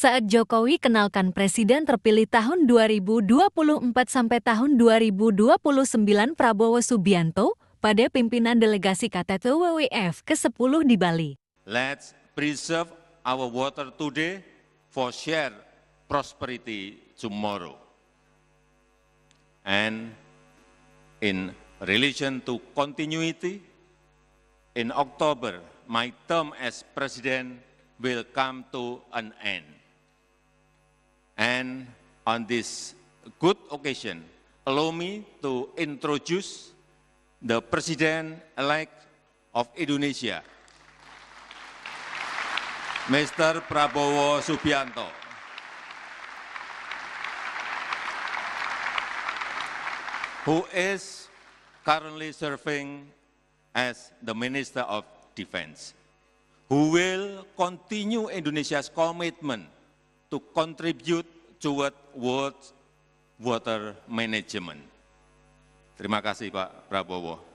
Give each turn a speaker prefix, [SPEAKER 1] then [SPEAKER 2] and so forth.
[SPEAKER 1] saat Jokowi kenalkan Presiden terpilih tahun 2024 sampai tahun 2029 Prabowo Subianto pada pimpinan delegasi KTT WWF ke-10 di Bali.
[SPEAKER 2] Let's preserve our water today for share prosperity tomorrow. And in relation to continuity, in October, my term as president will come to an end. And on this good occasion, allow me to introduce the President-elect of Indonesia, Mr. Prabowo Subianto. who is currently serving as the Minister of Defense, who will continue Indonesia's commitment to contribute toward world water management. Terima kasih Pak Prabowo.